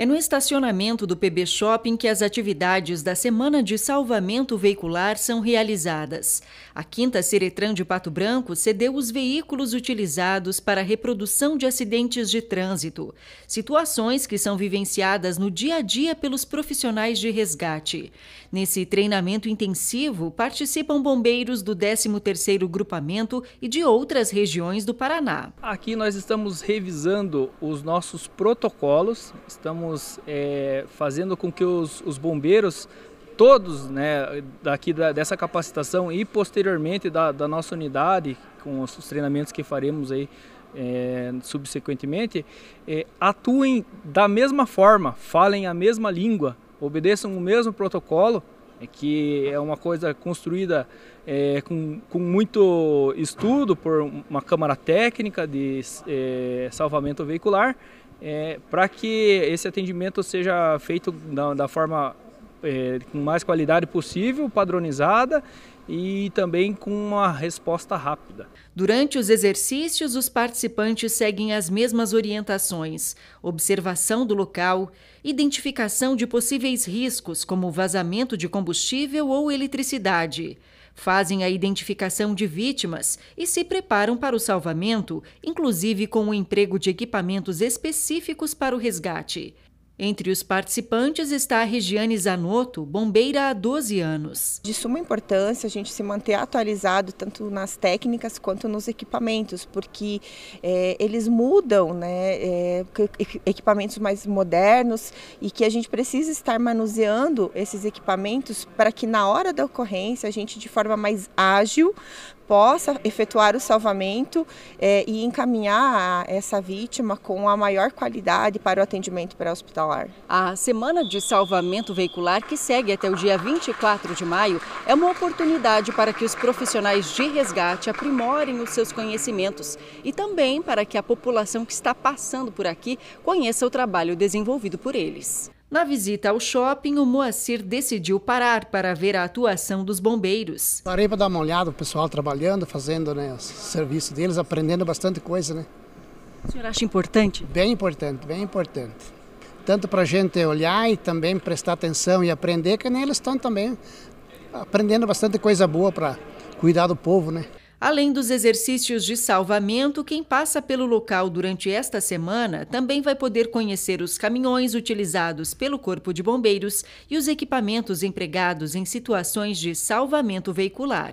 É no estacionamento do PB Shopping que as atividades da Semana de Salvamento Veicular são realizadas. A Quinta Seretran de Pato Branco cedeu os veículos utilizados para a reprodução de acidentes de trânsito, situações que são vivenciadas no dia a dia pelos profissionais de resgate. Nesse treinamento intensivo, participam bombeiros do 13º Grupamento e de outras regiões do Paraná. Aqui nós estamos revisando os nossos protocolos, estamos estamos é, fazendo com que os, os bombeiros todos né, daqui da, dessa capacitação e posteriormente da, da, nossa unidade, com os treinamentos que faremos aí é, subsequentemente, é, atuem da mesma forma, falem a mesma língua, obedeçam o mesmo protocolo, é, que é uma coisa construída é, com, com, muito estudo por uma Câmara Técnica de é, Salvamento Veicular é, para que esse atendimento seja feito da, da forma é, com mais qualidade possível, padronizada e também com uma resposta rápida. Durante os exercícios, os participantes seguem as mesmas orientações: observação do local, identificação de possíveis riscos, como vazamento de combustível ou eletricidade, fazem a identificação de vítimas e se preparam para o salvamento, inclusive com o emprego de equipamentos específicos para o resgate. Entre os participantes está a Regiane Zanotto, bombeira há 12 anos. De suma importância a gente se manter atualizado tanto nas técnicas quanto nos equipamentos, porque é, eles mudam, né, é, equipamentos mais modernos e que a gente precisa estar manuseando esses equipamentos para que na hora da ocorrência a gente de forma mais ágil possa efetuar o salvamento é, e encaminhar essa vítima com a maior qualidade para o atendimento pré-hospitalar. A Semana de Salvamento Veicular, que segue até o dia 24 de maio, é uma oportunidade para que os profissionais de resgate aprimorem os seus conhecimentos e também para que a população que está passando por aqui conheça o trabalho desenvolvido por eles. Na visita ao shopping, o Moacir decidiu parar para ver a atuação dos bombeiros. Parei para dar uma olhada, o pessoal trabalhando, fazendo né, o serviço deles, aprendendo bastante coisa, né? O senhor acha importante? Bem importante, bem importante. Tanto para a gente olhar e também prestar atenção e aprender, que nem eles estão também aprendendo bastante coisa boa para cuidar do povo, né? Além dos exercícios de salvamento, quem passa pelo local durante esta semana também vai poder conhecer os caminhões utilizados pelo Corpo de Bombeiros e os equipamentos empregados em situações de salvamento veicular.